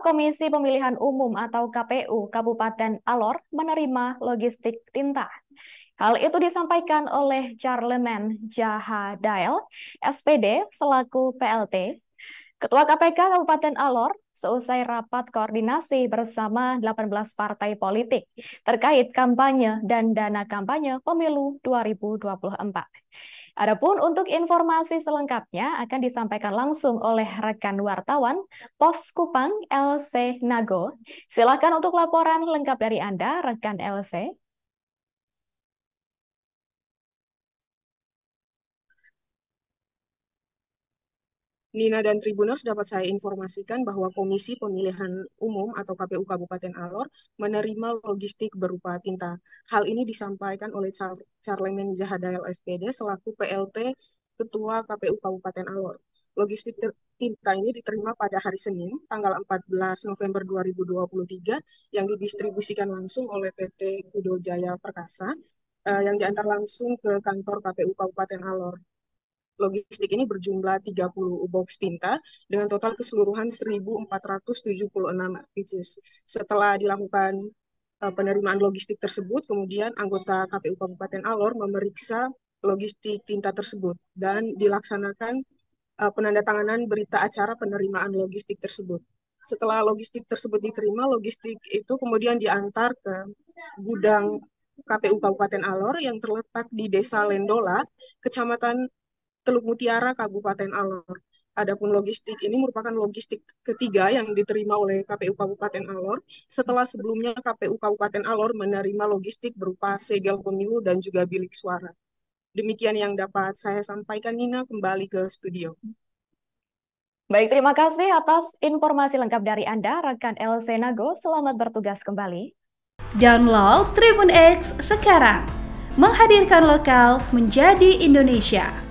Komisi Pemilihan Umum atau KPU Kabupaten Alor menerima logistik tinta. Hal itu disampaikan oleh Charleman Jahadael, SPD, selaku PLT, Ketua KPK Kabupaten Alor seusai rapat koordinasi bersama 18 partai politik terkait kampanye dan dana kampanye pemilu 2024. Adapun untuk informasi selengkapnya akan disampaikan langsung oleh rekan wartawan Pos Kupang LC Nago. Silakan untuk laporan lengkap dari Anda, rekan LC. Nina dan Tribuners dapat saya informasikan bahwa Komisi Pemilihan Umum atau KPU Kabupaten Alor menerima logistik berupa tinta. Hal ini disampaikan oleh Char Charlemen Zahadayal SPD selaku PLT Ketua KPU Kabupaten Alor. Logistik tinta ini diterima pada hari Senin, tanggal 14 November 2023 yang didistribusikan langsung oleh PT Kudo Jaya Perkasa eh, yang diantar langsung ke kantor KPU Kabupaten Alor logistik ini berjumlah 30 box tinta dengan total keseluruhan 1.476 pieces. Setelah dilakukan eh, penerimaan logistik tersebut, kemudian anggota KPU Kabupaten Alor memeriksa logistik tinta tersebut dan dilaksanakan uh, penandatanganan berita acara penerimaan logistik tersebut setelah logistik tersebut diterima, logistik itu kemudian diantar ke gudang KPU Kabupaten Alor yang terletak di Desa Lendola, Kecamatan Teluk Mutiara, Kabupaten Alor. Adapun logistik ini merupakan logistik ketiga yang diterima oleh KPU Kabupaten Alor setelah sebelumnya KPU Kabupaten Alor menerima logistik berupa segel pemilu dan juga bilik suara. Demikian yang dapat saya sampaikan Nina kembali ke studio. Baik, terima kasih atas informasi lengkap dari Anda, rekan El Senago. Selamat bertugas kembali. Download Tribun X sekarang. Menghadirkan lokal menjadi Indonesia.